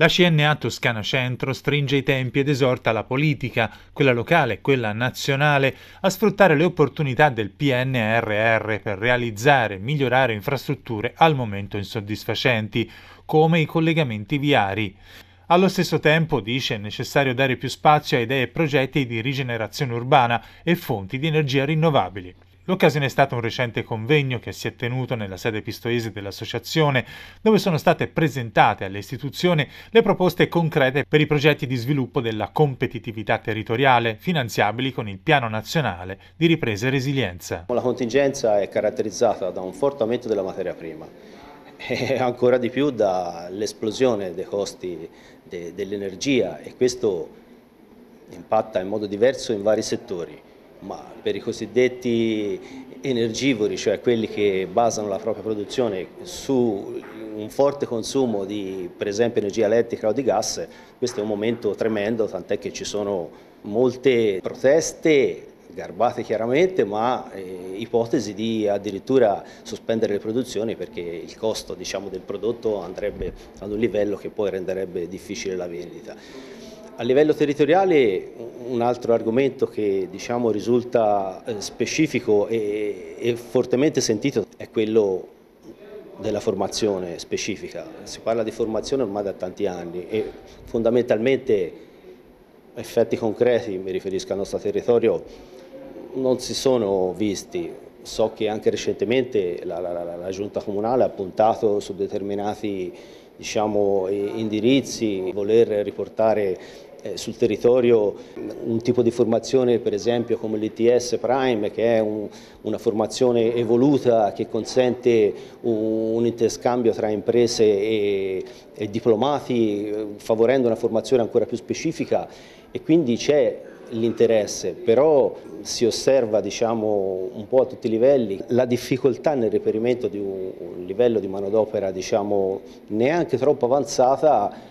La CNA Toscana Centro stringe i tempi ed esorta la politica, quella locale e quella nazionale, a sfruttare le opportunità del PNRR per realizzare e migliorare infrastrutture al momento insoddisfacenti, come i collegamenti viari. Allo stesso tempo, dice, è necessario dare più spazio a idee e progetti di rigenerazione urbana e fonti di energia rinnovabili. L'occasione è stato un recente convegno che si è tenuto nella sede pistoiese dell'associazione, dove sono state presentate alle istituzioni le proposte concrete per i progetti di sviluppo della competitività territoriale, finanziabili con il Piano Nazionale di Ripresa e Resilienza. La contingenza è caratterizzata da un forte aumento della materia prima e ancora di più dall'esplosione dei costi de, dell'energia e questo impatta in modo diverso in vari settori ma per i cosiddetti energivori, cioè quelli che basano la propria produzione su un forte consumo di per esempio energia elettrica o di gas, questo è un momento tremendo, tant'è che ci sono molte proteste garbate chiaramente, ma eh, ipotesi di addirittura sospendere le produzioni perché il costo diciamo, del prodotto andrebbe ad un livello che poi renderebbe difficile la vendita. A livello territoriale un altro argomento che diciamo, risulta eh, specifico e, e fortemente sentito è quello della formazione specifica. Si parla di formazione ormai da tanti anni e fondamentalmente effetti concreti, mi riferisco al nostro territorio, non si sono visti. So che anche recentemente la, la, la, la giunta comunale ha puntato su determinati diciamo, indirizzi, voler riportare eh, sul territorio un tipo di formazione per esempio come l'ITS Prime che è un, una formazione evoluta che consente un, un interscambio tra imprese e, e diplomati favorendo una formazione ancora più specifica e quindi c'è l'interesse, però si osserva diciamo, un po' a tutti i livelli la difficoltà nel reperimento di un, livello di manodopera diciamo, neanche troppo avanzata